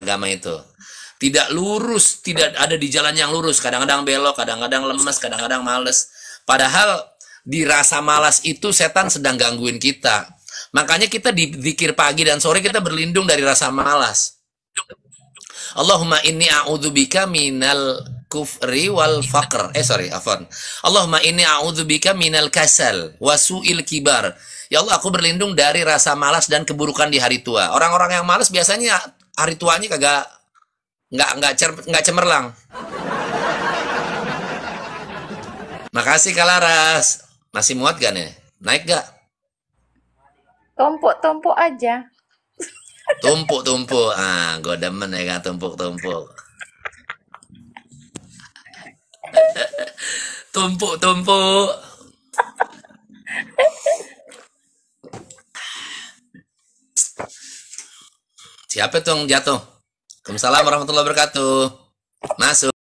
agama itu. Tidak lurus, tidak ada di jalan yang lurus. Kadang-kadang belok, kadang-kadang lemes, kadang-kadang males. Padahal di rasa malas itu setan sedang gangguin kita. Makanya kita di dikir pagi dan sore kita berlindung dari rasa malas. Allahumma inni a'udzubika minal kufri wal faqr. Eh sorry, afan. Allahumma inni a'udzubika minal kasal wasuil kibar. Ya Allah, aku berlindung dari rasa malas dan keburukan di hari tua. Orang-orang yang malas biasanya hari tuanya kagak nggak nggak cer nggak cemerlang. Makasih Kalaras. Masih muat gak nih? Naik gak? Tumpuk-tumpuk aja. Tumpuk-tumpuk. Ah, gue demen ya kan tumpuk-tumpuk. Tumpuk-tumpuk. Siapa tuh yang jatuh? Assalamualaikum warahmatullahi wabarakatuh. Masuk.